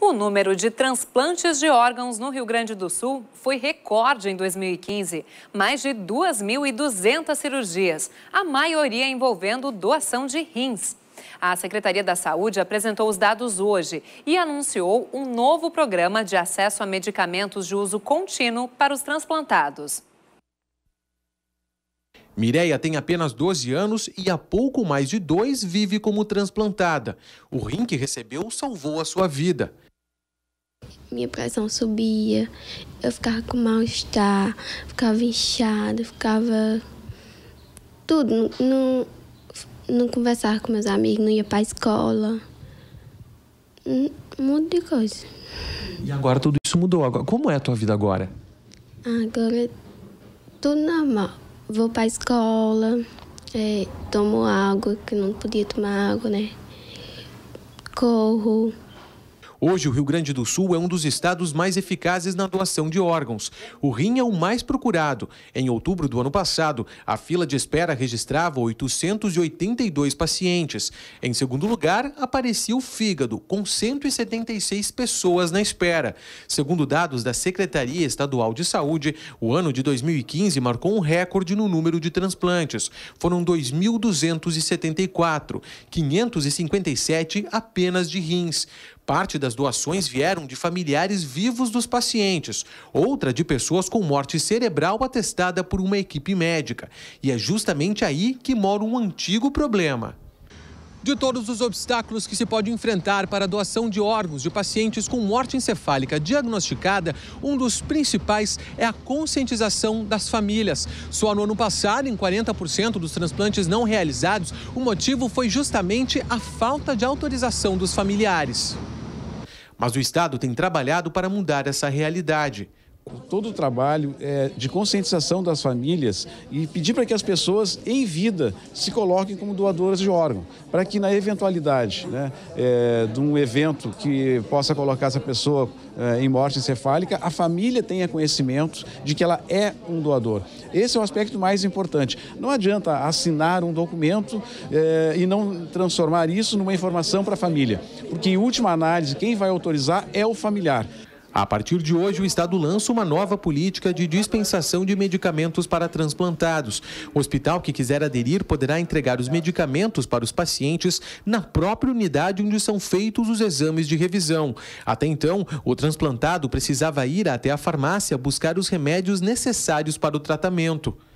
O número de transplantes de órgãos no Rio Grande do Sul foi recorde em 2015. Mais de 2.200 cirurgias, a maioria envolvendo doação de rins. A Secretaria da Saúde apresentou os dados hoje e anunciou um novo programa de acesso a medicamentos de uso contínuo para os transplantados. Mireia tem apenas 12 anos e há pouco mais de dois vive como transplantada. O rim que recebeu salvou a sua vida. Minha pressão subia, eu ficava com mal-estar, ficava inchada, ficava. tudo. Não, não conversava com meus amigos, não ia para a escola. Um monte de coisa. E agora tudo isso mudou. Como é a tua vida agora? Agora tudo normal Vou para a escola, é, tomo água, que não podia tomar água, né? Corro. Hoje, o Rio Grande do Sul é um dos estados mais eficazes na doação de órgãos. O rim é o mais procurado. Em outubro do ano passado, a fila de espera registrava 882 pacientes. Em segundo lugar, aparecia o fígado, com 176 pessoas na espera. Segundo dados da Secretaria Estadual de Saúde, o ano de 2015 marcou um recorde no número de transplantes. Foram 2.274, 557 apenas de rins. Parte da das doações vieram de familiares vivos dos pacientes, outra de pessoas com morte cerebral atestada por uma equipe médica. E é justamente aí que mora um antigo problema. De todos os obstáculos que se pode enfrentar para a doação de órgãos de pacientes com morte encefálica diagnosticada, um dos principais é a conscientização das famílias. Só no ano passado, em 40% dos transplantes não realizados, o motivo foi justamente a falta de autorização dos familiares. Mas o Estado tem trabalhado para mudar essa realidade todo o trabalho é, de conscientização das famílias e pedir para que as pessoas em vida se coloquem como doadoras de órgão, para que na eventualidade né, é, de um evento que possa colocar essa pessoa é, em morte encefálica, a família tenha conhecimento de que ela é um doador. Esse é o aspecto mais importante. Não adianta assinar um documento é, e não transformar isso numa informação para a família, porque em última análise quem vai autorizar é o familiar. A partir de hoje, o Estado lança uma nova política de dispensação de medicamentos para transplantados. O hospital que quiser aderir poderá entregar os medicamentos para os pacientes na própria unidade onde são feitos os exames de revisão. Até então, o transplantado precisava ir até a farmácia buscar os remédios necessários para o tratamento.